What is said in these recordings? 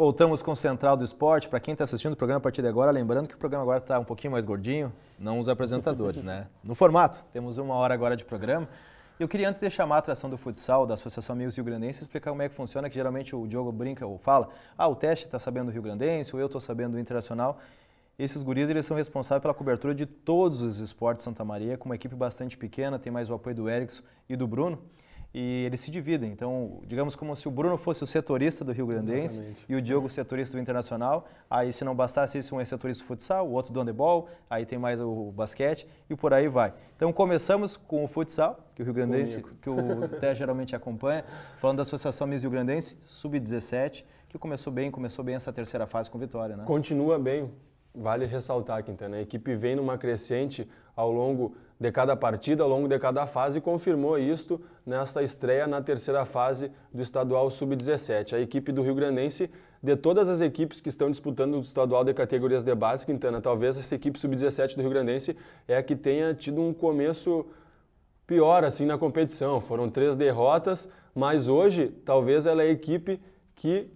Voltamos com o Central do Esporte. Para quem está assistindo o programa a partir de agora, lembrando que o programa agora está um pouquinho mais gordinho, não os apresentadores, né? No formato, temos uma hora agora de programa. Eu queria, antes de chamar a atração do futsal, da Associação Amigos Rio Grandense, explicar como é que funciona, que geralmente o Diogo brinca ou fala, ah, o teste está sabendo do Rio Grandense, ou eu estou sabendo do Internacional. Esses guris, eles são responsáveis pela cobertura de todos os esportes de Santa Maria, com uma equipe bastante pequena, tem mais o apoio do Erickson e do Bruno e eles se dividem. Então, digamos como se o Bruno fosse o setorista do Rio Grandense Exatamente. e o Diogo o setorista do Internacional. Aí, se não bastasse isso, um é setorista do futsal, o outro do handebol, aí tem mais o basquete e por aí vai. Então, começamos com o futsal, que o Rio Grandense, Comigo. que o Té geralmente acompanha, falando da Associação Miss Rio Grandense, sub-17, que começou bem, começou bem essa terceira fase com vitória, né? Continua bem. Vale ressaltar, Quintana, então, né? a equipe vem numa crescente ao longo de cada partida, ao longo de cada fase, e confirmou isto nesta estreia na terceira fase do Estadual Sub-17. A equipe do Rio Grandense, de todas as equipes que estão disputando o Estadual de categorias de base, Quintana, talvez essa equipe Sub-17 do Rio Grandense é a que tenha tido um começo pior assim na competição. Foram três derrotas, mas hoje talvez ela é a equipe que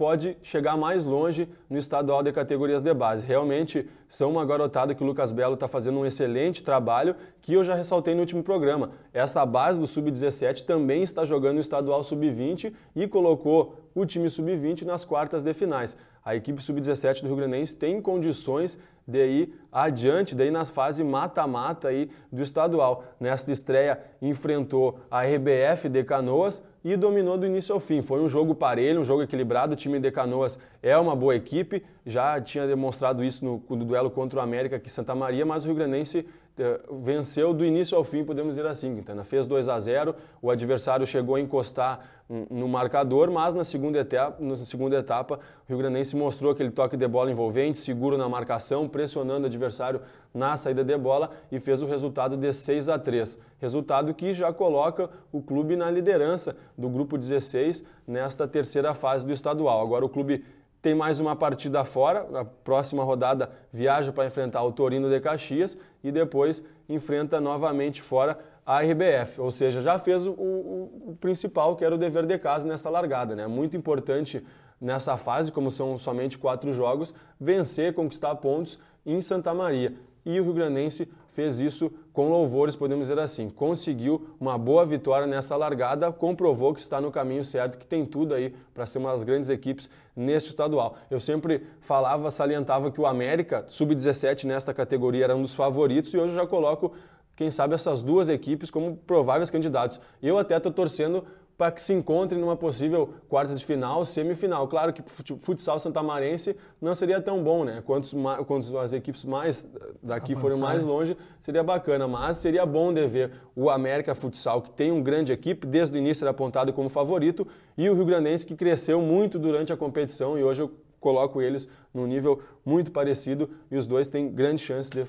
pode chegar mais longe no estadual de categorias de base. Realmente são uma garotada que o Lucas Belo está fazendo um excelente trabalho, que eu já ressaltei no último programa. Essa base do Sub-17 também está jogando o estadual Sub-20 e colocou o time Sub-20 nas quartas de finais a equipe sub-17 do Rio Grandense tem condições de ir adiante, daí na fase mata-mata aí do estadual. Nesta estreia enfrentou a RBF de Canoas e dominou do início ao fim. Foi um jogo parelho, um jogo equilibrado. O time de Canoas é uma boa equipe, já tinha demonstrado isso no, no duelo contra o América aqui em Santa Maria, mas o Rio Grandense eh, venceu do início ao fim, podemos dizer assim. Quintana fez 2 a 0, o adversário chegou a encostar no marcador, mas na segunda etapa, na segunda etapa o Rio Grandense mostrou aquele toque de bola envolvente, seguro na marcação, pressionando o adversário na saída de bola e fez o resultado de 6 a 3. Resultado que já coloca o clube na liderança do grupo 16 nesta terceira fase do estadual. Agora o clube tem mais uma partida fora. Na próxima rodada viaja para enfrentar o Torino de Caxias e depois enfrenta novamente fora a RBF. Ou seja, já fez o, o, o principal, que era o dever de casa nessa largada. né? muito importante nessa fase, como são somente quatro jogos, vencer, conquistar pontos em Santa Maria. E o Rio Grandense fez isso com louvores, podemos dizer assim. Conseguiu uma boa vitória nessa largada, comprovou que está no caminho certo, que tem tudo aí para ser uma das grandes equipes neste estadual. Eu sempre falava, salientava que o América, sub-17 nesta categoria, era um dos favoritos e hoje eu já coloco quem sabe essas duas equipes como prováveis candidatos. Eu até estou torcendo para que se encontrem numa possível quartas de final, semifinal. Claro que futsal santamarense não seria tão bom, né? Quantos, quantos as equipes mais eh, daqui Avançar. forem mais né? longe, seria bacana, mas seria bom de ver o América Futsal, que tem um grande equipe, desde o início era apontado como favorito, e o Rio Grandense que cresceu muito durante a competição e hoje eu coloco eles num nível muito parecido e os dois têm grande chance de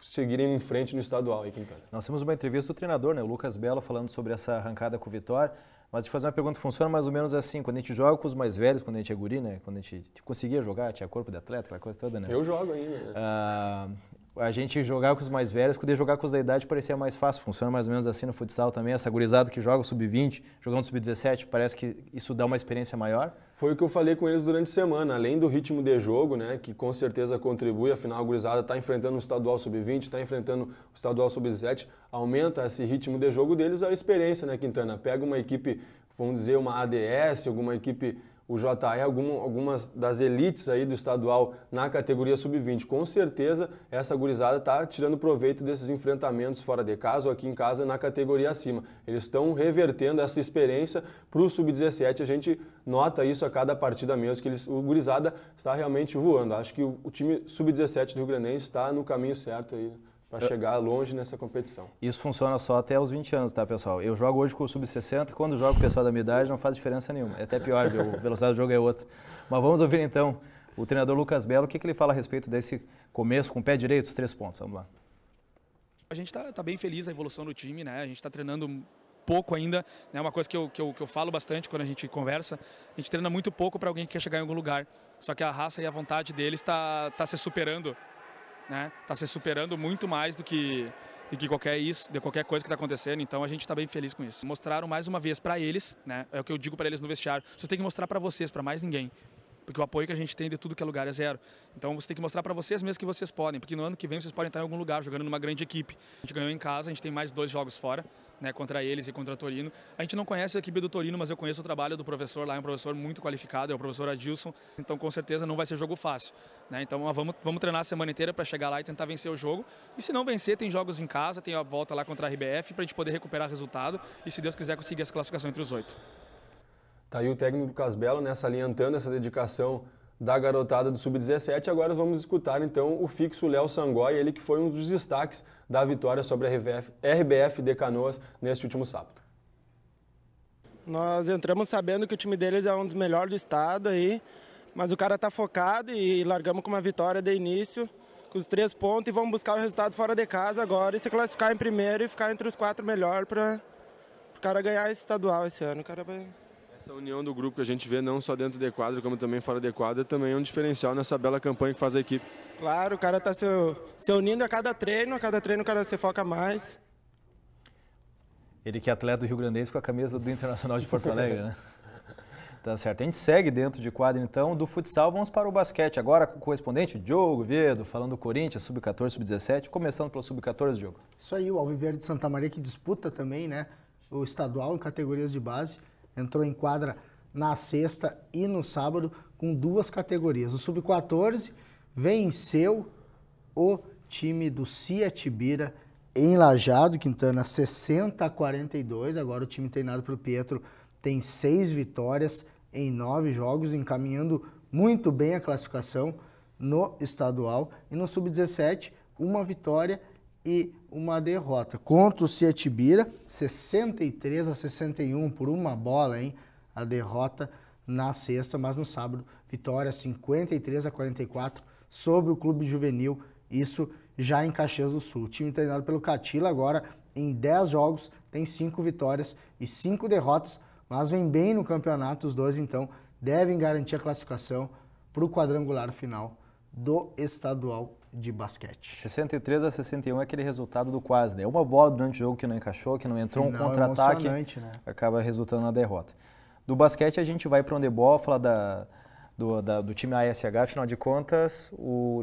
seguirem em frente no estadual aí, Quintana. Nós temos uma entrevista do treinador, né, o Lucas Belo, falando sobre essa arrancada com o Vitória. Mas de fazer uma pergunta funciona mais ou menos assim. Quando a gente joga com os mais velhos, quando a gente é guri, né? Quando a gente conseguia jogar, tinha corpo de atleta, aquela coisa toda, né? Eu jogo ainda. Né? a gente jogar com os mais velhos, poder jogar com os da idade parecia mais fácil. Funciona mais ou menos assim no futsal também. Essa gurizada que joga o sub-20, jogando sub-17, parece que isso dá uma experiência maior. Foi o que eu falei com eles durante a semana. Além do ritmo de jogo, né, que com certeza contribui, afinal a gurizada está enfrentando o estadual sub-20, está enfrentando o estadual sub-17, aumenta esse ritmo de jogo deles, a experiência, né, Quintana? Pega uma equipe, vamos dizer, uma ADS, alguma equipe o JR, algum, algumas das elites aí do estadual na categoria sub-20. Com certeza, essa gurizada está tirando proveito desses enfrentamentos fora de casa ou aqui em casa na categoria acima. Eles estão revertendo essa experiência para o sub-17. A gente nota isso a cada partida mesmo, que eles, o gurizada está realmente voando. Acho que o, o time sub-17 do Rio Grandense está no caminho certo aí. Né? para chegar longe nessa competição. Isso funciona só até os 20 anos, tá, pessoal? Eu jogo hoje com o sub-60 e quando jogo com o pessoal da minha idade não faz diferença nenhuma. É até pior, a velocidade do jogo é outra. Mas vamos ouvir então o treinador Lucas Belo, o que, que ele fala a respeito desse começo com o pé direito, os três pontos. Vamos lá. A gente está tá bem feliz a evolução do time, né? A gente está treinando pouco ainda, né? Uma coisa que eu, que, eu, que eu falo bastante quando a gente conversa, a gente treina muito pouco para alguém que quer chegar em algum lugar. Só que a raça e a vontade deles está tá se superando né? Tá se superando muito mais do que e que qualquer isso, de qualquer coisa que está acontecendo, então a gente está bem feliz com isso. Mostraram mais uma vez para eles, né? É o que eu digo para eles no vestiário. Você tem que mostrar para vocês, para mais ninguém. Porque o apoio que a gente tem de tudo que é lugar é zero. Então você tem que mostrar para vocês mesmo que vocês podem, porque no ano que vem vocês podem estar em algum lugar jogando numa grande equipe. A gente ganhou em casa, a gente tem mais dois jogos fora né, contra eles e contra Torino. A gente não conhece a equipe do Torino, mas eu conheço o trabalho do professor lá, é um professor muito qualificado, é o professor Adilson, então com certeza não vai ser jogo fácil. Né? Então vamos, vamos treinar a semana inteira para chegar lá e tentar vencer o jogo. E se não vencer, tem jogos em casa, tem a volta lá contra a RBF para a gente poder recuperar resultado e se Deus quiser conseguir essa classificação entre os oito. Tá aí o técnico Casbelo nessa né, alientando essa dedicação da garotada do Sub-17. Agora vamos escutar então o fixo Léo Sangói, ele que foi um dos destaques da vitória sobre a RBF, RBF de Canoas neste último sábado. Nós entramos sabendo que o time deles é um dos melhores do estado aí, mas o cara está focado e largamos com uma vitória de início, com os três pontos e vamos buscar o resultado fora de casa agora e se classificar em primeiro e ficar entre os quatro melhor para o cara ganhar esse estadual esse ano. O cara vai essa união do grupo que a gente vê, não só dentro de quadra, como também fora de quadra, também é um diferencial nessa bela campanha que faz a equipe. Claro, o cara está se, se unindo a cada treino, a cada treino o cara se foca mais. Ele que é atleta do Rio Grandense com a camisa do Internacional de Porto Alegre, né? Tá certo. A gente segue dentro de quadra, então, do futsal. Vamos para o basquete agora com o correspondente Diogo Viedo, falando do Corinthians, sub-14, sub-17. Começando pelo sub-14, Diogo. Isso aí, o Alviverde de Santa Maria que disputa também, né? O estadual em categorias de base entrou em quadra na sexta e no sábado com duas categorias. O Sub-14 venceu o time do Ciatibira em Lajado, Quintana, 60 a 42. Agora o time treinado pelo Pietro tem seis vitórias em nove jogos, encaminhando muito bem a classificação no estadual. E no Sub-17, uma vitória e uma derrota. Contra o Cetibira 63 a 61 por uma bola, hein? A derrota na sexta, mas no sábado, vitória 53 a 44 sobre o Clube Juvenil, isso já em Caxias do Sul. O time treinado pelo Catila agora em 10 jogos tem 5 vitórias e 5 derrotas, mas vem bem no campeonato os dois, então devem garantir a classificação para o quadrangular final do estadual de basquete. 63 a 61 é aquele resultado do quase, né? Uma bola durante o jogo que não encaixou, que não entrou, Final um contra-ataque, né? acaba resultando na derrota. Do basquete a gente vai para o handebol, falar da, do, da, do time ASH, afinal de contas, o,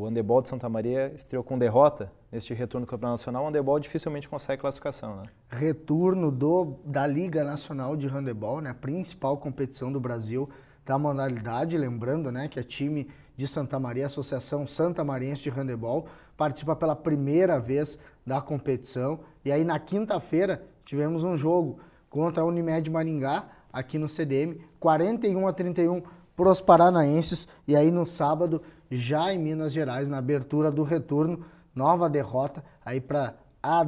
o handebol de Santa Maria estreou com derrota neste retorno do Campeonato Nacional. O handebol dificilmente consegue classificação, né? Retorno do, da Liga Nacional de Handebol, né? a principal competição do Brasil da tá modalidade, lembrando né, que é time de Santa Maria, Associação Santa Mariense de Handebol, participa pela primeira vez da competição. E aí na quinta-feira tivemos um jogo contra a Unimed Maringá, aqui no CDM, 41 a 31 para os paranaenses. E aí no sábado, já em Minas Gerais, na abertura do retorno, nova derrota aí para a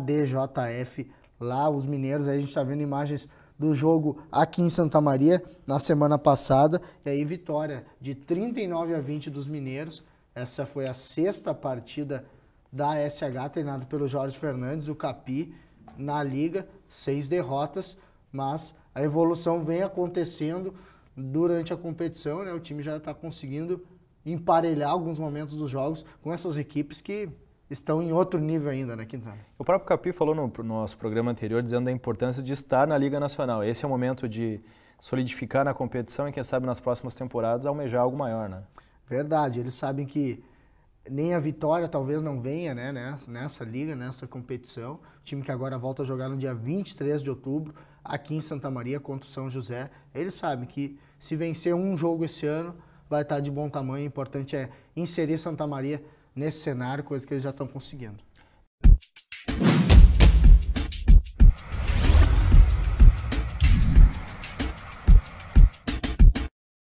lá, os mineiros, aí a gente está vendo imagens do jogo aqui em Santa Maria na semana passada. E aí, vitória de 39 a 20 dos Mineiros. Essa foi a sexta partida da SH, treinado pelo Jorge Fernandes, o Capi, na liga. Seis derrotas, mas a evolução vem acontecendo durante a competição. Né? O time já está conseguindo emparelhar alguns momentos dos jogos com essas equipes que estão em outro nível ainda, né, Quintana? O próprio Capi falou no nosso programa anterior dizendo da importância de estar na Liga Nacional. Esse é o momento de solidificar na competição e, quem sabe, nas próximas temporadas almejar algo maior, né? Verdade, eles sabem que nem a vitória talvez não venha né, nessa, nessa liga, nessa competição. O time que agora volta a jogar no dia 23 de outubro, aqui em Santa Maria, contra o São José. Eles sabem que se vencer um jogo esse ano, vai estar de bom tamanho. O importante é inserir Santa Maria nesse cenário, coisa que eles já estão conseguindo.